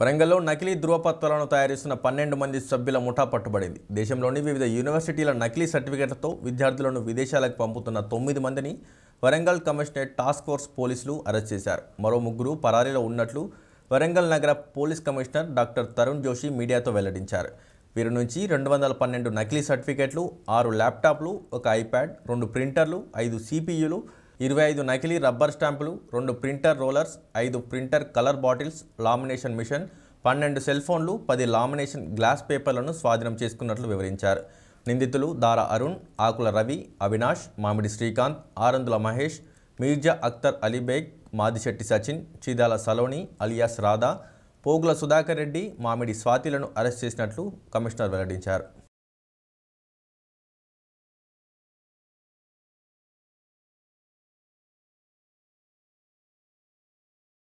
వరంగల్లో నకిలీ ధృవపత్రాలను తయారుస్తున్న పన్నెండు మంది సభ్యుల ముఠా పట్టుబడింది దేశంలోని వివిధ యూనివర్సిటీల నకిలీ సర్టిఫికెట్లతో విద్యార్థులను విదేశాలకు పంపుతున్న తొమ్మిది మందిని వరంగల్ కమిషనరేట్ టాస్క్ ఫోర్స్ పోలీసులు అరెస్ట్ చేశారు మరో ముగ్గురు పరారీలో ఉన్నట్లు వరంగల్ నగర police commissioner doctor Tarun Joshi మీడియాతో వెల్లడించారు వీరి నుంచి రెండు వందల పన్నెండు నకిలీ సర్టిఫికెట్లు ఆరు ల్యాప్టాప్లు ఒక ఐప్యాడ్ రెండు ప్రింటర్లు ఐదు సిపియులు ఇరవై ఐదు నకిలీ రబ్బర్ స్టాంపులు రెండు ప్రింటర్ రోలర్స్ ఐదు printer colour bottles lamination machine పన్నెండు సెల్ ఫోన్లు పది లామినేషన్ గ్లాస్ పేపర్లను స్వాధీనం చేసుకున్నట్లు వివరించారు నిందితులు దార అరుణ్ ఆకుల రవి అవినాష్ మామిడి శ్రీకాంత్ ఆరందుల మహేష్ మీర్జా అఖ్తర్ అలీబేగ్ మాదిశెట్టి సచిన్ చీదాల సలోని అలియాస్ రాధా పోగుల సుధాకర్ రెడ్డి మామిడి స్వాతిలను అరెస్ట్ చేసినట్లు కమిషనర్ వెల్లడించారు